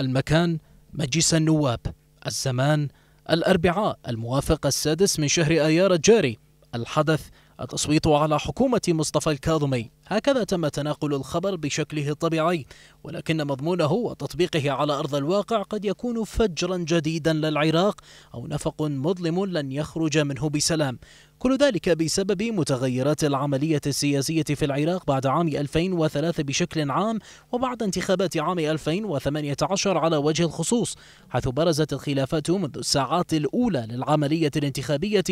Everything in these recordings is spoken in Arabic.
المكان مجلس النواب الزمان الأربعاء الموافق السادس من شهر آيار الجاري الحدث التصويت على حكومة مصطفى الكاظمي هكذا تم تناقل الخبر بشكله الطبيعي ولكن مضمونه وتطبيقه على أرض الواقع قد يكون فجرا جديدا للعراق أو نفق مظلم لن يخرج منه بسلام كل ذلك بسبب متغيرات العملية السياسية في العراق بعد عام 2003 بشكل عام وبعد انتخابات عام 2018 على وجه الخصوص حيث برزت الخلافات منذ الساعات الأولى للعملية الانتخابية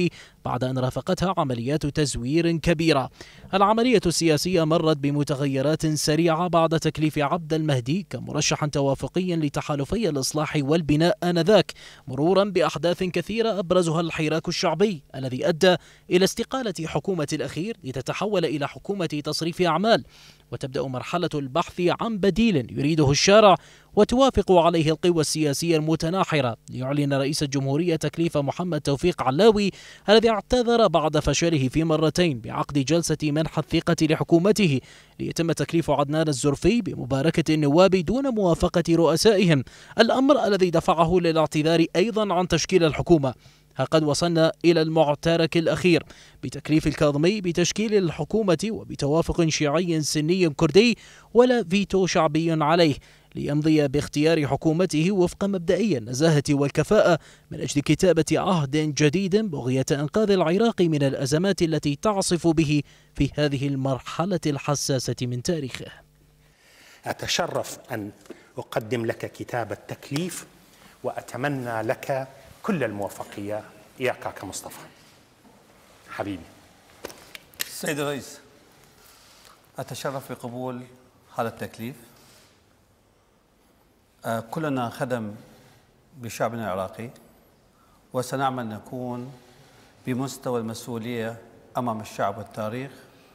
بعد أن رافقتها عمليات تزوير كبيرة العملية السياسية مرت بمتغيرات سريعة بعد تكليف عبد المهدي كمرشح توافقي لتحالفي الإصلاح والبناء آنذاك مرورا بأحداث كثيرة أبرزها الحراك الشعبي الذي أدى إلى استقالة حكومة الأخير لتتحول إلى حكومة تصريف أعمال وتبدأ مرحلة البحث عن بديل يريده الشارع وتوافق عليه القوى السياسية المتناحرة ليعلن رئيس الجمهورية تكليف محمد توفيق علاوي الذي اعتذر بعد فشله في مرتين بعقد جلسة منح الثقة لحكومته ليتم تكليف عدنان الزرفي بمباركة النواب دون موافقة رؤسائهم الأمر الذي دفعه للاعتذار أيضا عن تشكيل الحكومة ها قد وصلنا إلى المعترك الأخير بتكليف الكاظمي بتشكيل الحكومة وبتوافق شيعي سني كردي ولا فيتو شعبي عليه ليمضي باختيار حكومته وفق مبدئي النزاهة والكفاءة من أجل كتابة عهد جديد بغية إنقاذ العراق من الأزمات التي تعصف به في هذه المرحلة الحساسة من تاريخه أتشرف أن أقدم لك كتاب التكليف وأتمنى لك كل الموفقيه يا كاكا مصطفى حبيبي سيد الرئيس اتشرف بقبول هذا التكليف آه، كلنا خدم بشعبنا العراقي وسنعمل نكون بمستوى المسؤوليه امام الشعب والتاريخ